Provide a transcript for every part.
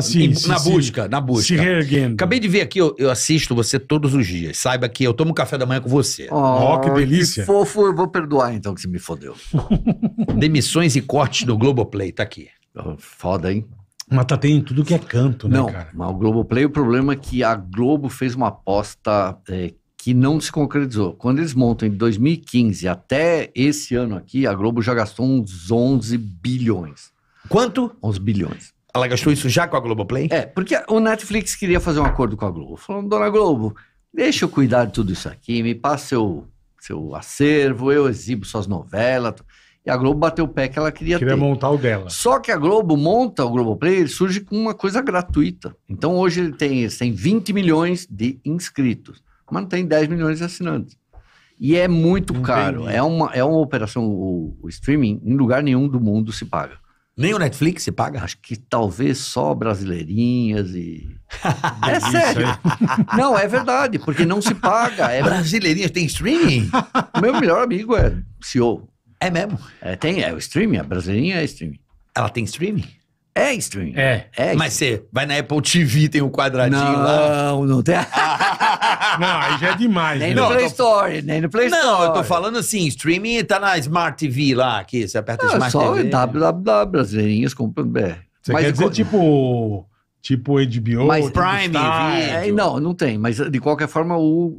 Tá em, na busca, na busca. Se reerguendo. Acabei de ver aqui, eu, eu, assisto você todos os dias. Saiba que eu tomo café da manhã com você. Oh, oh que delícia. Que fofo, eu vou perdoar então que você me fodeu. Demissões e cortes do Globoplay, tá aqui. Oh, foda, hein? Mas tá tendo tudo que é canto, né, não, cara? Mas o Globoplay, o problema é que a Globo fez uma aposta é, que não se concretizou. Quando eles montam de 2015 até esse ano aqui, a Globo já gastou uns 11 bilhões. Quanto? 11 bilhões. Ela gastou isso já com a Globoplay? É, porque o Netflix queria fazer um acordo com a Globo. Falando, dona Globo, deixa eu cuidar de tudo isso aqui, me passa seu, seu acervo, eu exibo suas novelas. E a Globo bateu o pé que ela queria, queria ter. montar o dela. Só que a Globo monta o Globoplay, ele surge com uma coisa gratuita. Então hoje ele tem, ele tem 20 milhões de inscritos, mas não tem 10 milhões de assinantes. E é muito Entendi. caro. É uma, é uma operação, o, o streaming, em lugar nenhum do mundo se paga. Nem o Netflix se paga? Acho que talvez só brasileirinhas e. é sério. não, é verdade, porque não se paga. É... Brasileirinhas tem streaming? Meu melhor amigo é CEO. É mesmo? É, tem, é o streaming, a brasileirinha é streaming. Ela tem streaming? É streaming. É. é streaming. Mas você vai na Apple TV, tem um quadradinho não, lá. Não, não tem. Não, aí já é demais. Nem né? no Play Store, nem no Play não, Store. Não, eu tô falando assim, streaming tá na Smart TV lá, aqui, você aperta não, é Smart só TV. Só www.brasileirinhas.com.br. É. Você mas quer dizer, tipo... Tipo HBO, mas tipo Prime, é, não, não tem. Mas de qualquer forma, o,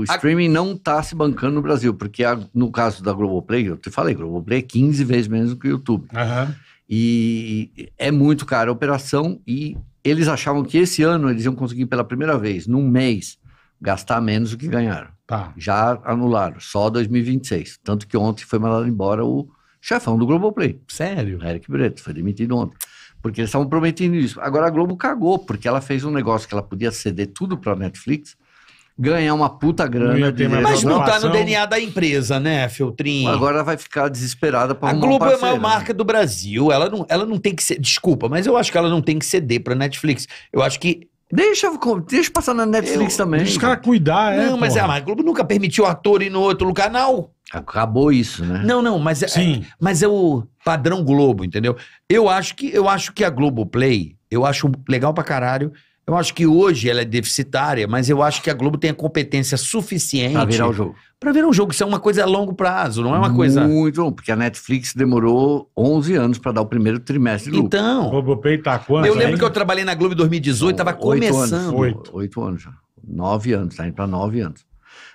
o streaming a... não está se bancando no Brasil, porque a, no caso da Globoplay, eu te falei, Globoplay é 15 vezes menos que o YouTube. Uhum. E é muito cara a operação e eles achavam que esse ano eles iam conseguir pela primeira vez, num mês, gastar menos do que ganharam. Tá. Já anularam, só 2026. Tanto que ontem foi mandado embora o chefão do Globoplay. Sério? Eric Breto, foi demitido ontem. Porque eles estavam prometendo isso. Agora a Globo cagou, porque ela fez um negócio que ela podia ceder tudo para Netflix, ganhar uma puta grana. De mas não tá no DNA da empresa, né, Feltrinho? Agora vai ficar desesperada para A Globo um parceiro, é a maior né? marca do Brasil. Ela não, ela não tem que ser. Desculpa, mas eu acho que ela não tem que ceder para Netflix. Eu acho que Deixa, deixa passar na Netflix Eu, também. Deixa os caras cuidar, não, é. Não, mas porra. é, a Globo nunca permitiu ator ir no outro canal Acabou isso, né? Não, não, mas é, é Sim. É, mas é o padrão Globo, entendeu? Eu acho que eu acho que a Globo Play, eu acho legal pra caralho eu acho que hoje ela é deficitária, mas eu acho que a Globo tem a competência suficiente. Para virar o jogo. Para virar o jogo. Isso é uma coisa a longo prazo, não é uma coisa. Muito bom, porque a Netflix demorou 11 anos para dar o primeiro trimestre de lucro. Então. Globopay tá quanto? Eu lembro hein? que eu trabalhei na Globo em 2018, estava começando. Anos, oito. oito anos já. Nove anos, tá indo para nove anos.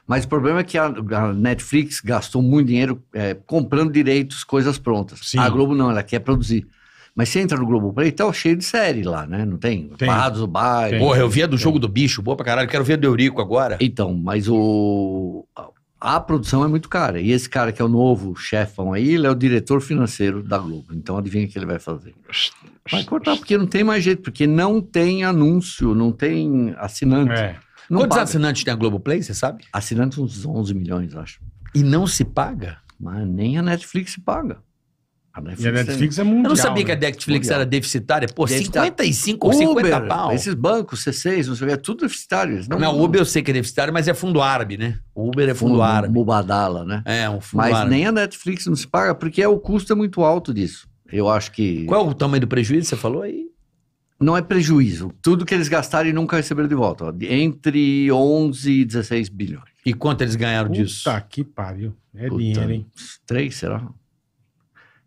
Mas o problema é que a, a Netflix gastou muito dinheiro é, comprando direitos, coisas prontas. Sim. A Globo não, ela quer produzir. Mas você entra no Globo, e tá cheio de série lá, né? Não tem? tem. Barrados do Bairro. Porra, eu via do Jogo tem. É. do Bicho, boa pra caralho. Quero ver do Eurico agora. Então, mas o... A produção é muito cara. E esse cara que é o novo chefão aí, ele é o diretor financeiro da Globo. Então adivinha o que ele vai fazer. Vai cortar, porque não tem mais jeito. Porque não tem anúncio, não tem assinante. É. Não Quantos paga. assinantes tem a Globo Play? você sabe? Assinantes uns 11 milhões, acho. E não se paga? Mas nem a Netflix se paga. A Netflix, e a é Netflix é mundial. Eu não sabia né? que a Netflix mundial. era deficitária. Pô, deficitária. 55 ou 50 pau. Esses bancos, C6, não sei o que, é tudo deficitário. Não, não, o Uber eu sei que é deficitário, mas é fundo árabe, né? O Uber é fundo, fundo árabe. Mubadala, né? É, um fundo mas árabe. Mas nem a Netflix não se paga, porque é, o custo é muito alto disso. Eu acho que... Qual é o tamanho do prejuízo você falou aí? Não é prejuízo. Tudo que eles gastaram e nunca receberam de volta. Ó. Entre 11 e 16 bilhões. E quanto eles ganharam Puta disso? Puta que pariu. É Puta, dinheiro, hein? Três, será?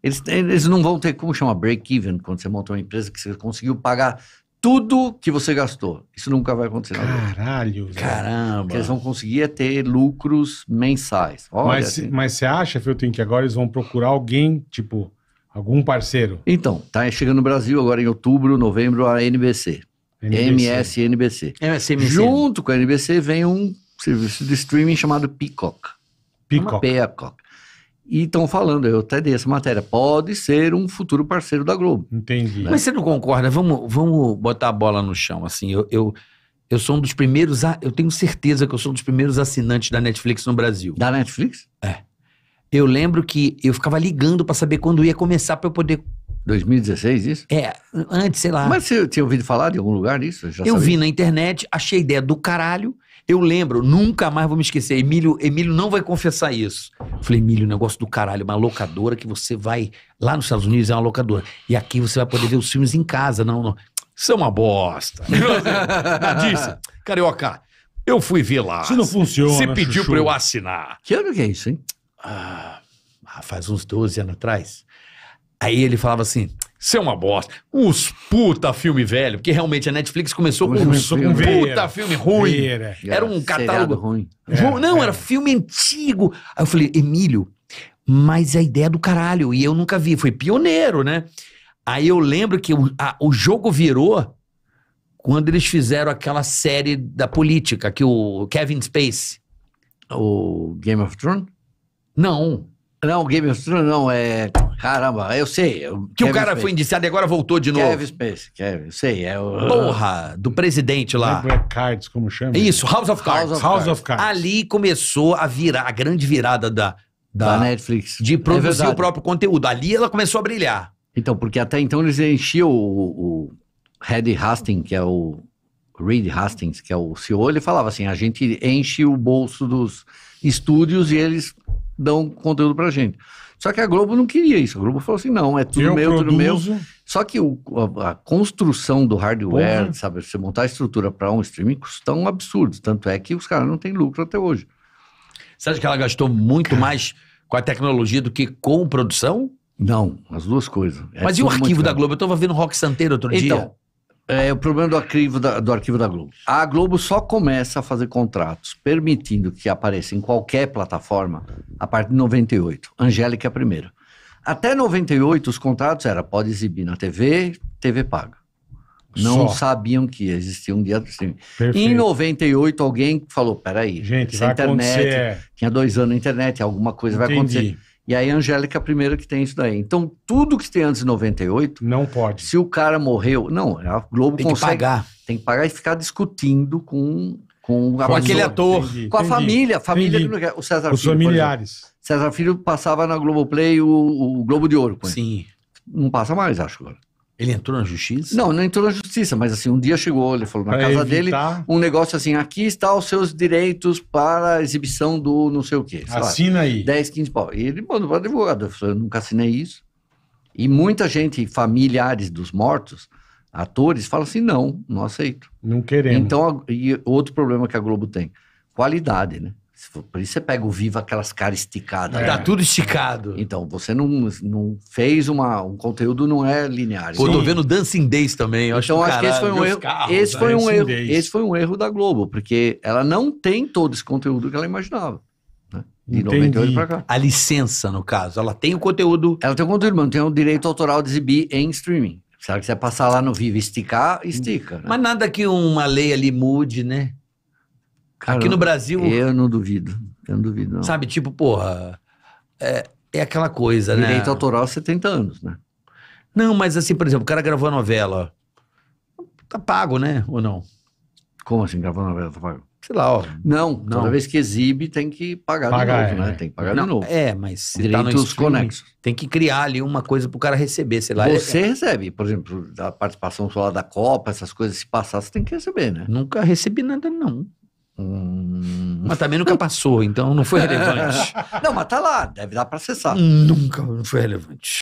Eles, eles não vão ter como chamar break-even quando você montou uma empresa que você conseguiu pagar tudo que você gastou. Isso nunca vai acontecer. Caralho, Caramba. eles vão conseguir é ter lucros mensais. Olha, mas, assim. mas você acha, Filtrin, que agora eles vão procurar alguém, tipo, algum parceiro? Então, tá chegando no Brasil agora em outubro, novembro, a NBC. MSNBC MS Junto com a NBC vem um serviço de streaming chamado Peacock. Peacock. Peacock. E estão falando, eu até dei essa matéria, pode ser um futuro parceiro da Globo. Entendi. Né? Mas você não concorda? Vamos, vamos botar a bola no chão, assim. Eu, eu, eu sou um dos primeiros, a, eu tenho certeza que eu sou um dos primeiros assinantes da Netflix no Brasil. Da Netflix? É. Eu lembro que eu ficava ligando para saber quando ia começar para eu poder 2016, isso? É, antes, sei lá. Mas você tinha ouvido falar de algum lugar disso? eu, eu vi na internet, achei a ideia do caralho. Eu lembro, nunca mais vou me esquecer. Emílio, Emílio não vai confessar isso. Eu falei, Emílio, negócio do caralho, uma locadora que você vai lá nos Estados Unidos é uma locadora. E aqui você vai poder ver os filmes em casa. Não, não. Isso é uma bosta. Disse, carioca, eu fui ver lá. Se não funciona. Você pediu para eu assinar. Que ano que é isso, hein? Ah, faz uns 12 anos atrás. Aí ele falava assim: ser é uma bosta. Os puta filme velho, porque realmente a Netflix começou com um um puta filme ruim. Vira. Era um catálogo. ruim. É, não, é. era filme antigo. Aí eu falei, Emílio, mas a ideia é do caralho. E eu nunca vi. Foi pioneiro, né? Aí eu lembro que o, a, o jogo virou quando eles fizeram aquela série da política, que o Kevin Space. O Game of Thrones? Não. Não, Game of Thrones não, é. Caramba, eu sei. Eu, que Kevin o cara foi indiciado e agora voltou de novo. Kevin Space, Kevin, sei. É o... Porra, do presidente lá. Não é Cards, como chama? Isso, House of Cards. House of, House of Cards. Ali começou a virar, a grande virada da, da, da Netflix. De é produzir é o próprio conteúdo. Ali ela começou a brilhar. Então, porque até então eles enchiam o, o Red Hastings, que é o Reed Hastings, que é o CEO, ele falava assim: a gente enche o bolso dos estúdios e eles dão conteúdo pra gente. Só que a Globo não queria isso. A Globo falou assim: não, é tudo eu meu, produzo. tudo meu. Só que o, a, a, construção do hardware, Porra. sabe, você montar a estrutura para um streaming custa um absurdo. Tanto é que os caras não têm lucro até hoje. Você acha que ela gastou muito mais com a tecnologia do que com produção? Não, as duas coisas. É Mas e o arquivo da Globo? Eu estava vendo Rock Santeiro outro então, dia. É o problema do arquivo da, do arquivo da Globo. A Globo só começa a fazer contratos permitindo que apareça em qualquer plataforma a partir de 98. Angélica é a primeira. Até 98, os contratos era pode exibir na TV, TV paga. Não Só. sabiam que existia um dia do streaming. Em 98, alguém falou: peraí, Gente, essa vai internet. acontecer. Tinha dois anos na internet, alguma coisa vai acontecer. E aí a Angélica é a primeira que tem isso daí. Então, tudo que tem antes de 98. Não pode. Se o cara morreu. Não, a Globo tem consegue. Tem que pagar. Tem que pagar e ficar discutindo com. Com, com aquele ator. Entendi, com a entendi, família. família entendi. O César Os Filho. familiares. César Filho passava na Globoplay o, o Globo de Ouro. Sim. Não passa mais, acho agora. Ele entrou na justiça? Não, não entrou na justiça, mas assim, um dia chegou, ele falou na pra casa evitar... dele, um negócio assim, aqui está os seus direitos para exibição do não sei o quê. Sei Assina lá, aí. 10, 15 pau. E ele mandou para advogado, eu nunca assinei isso. E muita gente, familiares dos mortos, atores, fala assim, não, não aceito. Não queremos. Então, e outro problema que a Globo tem, qualidade, né? Por isso você pega o vivo aquelas caras esticadas. Tá é. tudo esticado. Então, você não, não fez uma. Um conteúdo não é linear. Pô, tô vendo Dancing Days também. Eu então, acho, que esse foi um erro. Carros, esse, foi um erro esse foi um erro da Globo, porque ela não tem todo esse conteúdo que ela imaginava. Né? De Entendi. 98 pra cá. A licença, no caso, ela tem o conteúdo. Ela tem o conteúdo, mas não tem o direito autoral de exibir em streaming. Se ela quiser passar lá no vivo esticar, hum. estica. Né? Mas nada que uma lei ali mude, né? Aqui no Brasil. Eu não duvido. Eu não duvido, não. Sabe, tipo, porra. É, é aquela coisa, Direito né? Direito autoral, 70 anos, né? Não, mas assim, por exemplo, o cara gravou a novela. Tá pago, né? Ou não? Como assim, gravou a novela, tá pago? Sei lá, ó. Não, não. toda vez que exibe tem que pagar, pagar de novo, é. né? É. Tem que pagar não, de novo. É, mas se tá Direitos tá stream, conexos. Tem que criar ali uma coisa pro cara receber, sei lá. É, você é... recebe, por exemplo, da participação solar da Copa, essas coisas, se passar, você tem que receber, né? Nunca recebi nada, não. Hum, mas também nunca passou, então não foi relevante. não, mas tá lá, deve dar para acessar. Nunca, não foi relevante.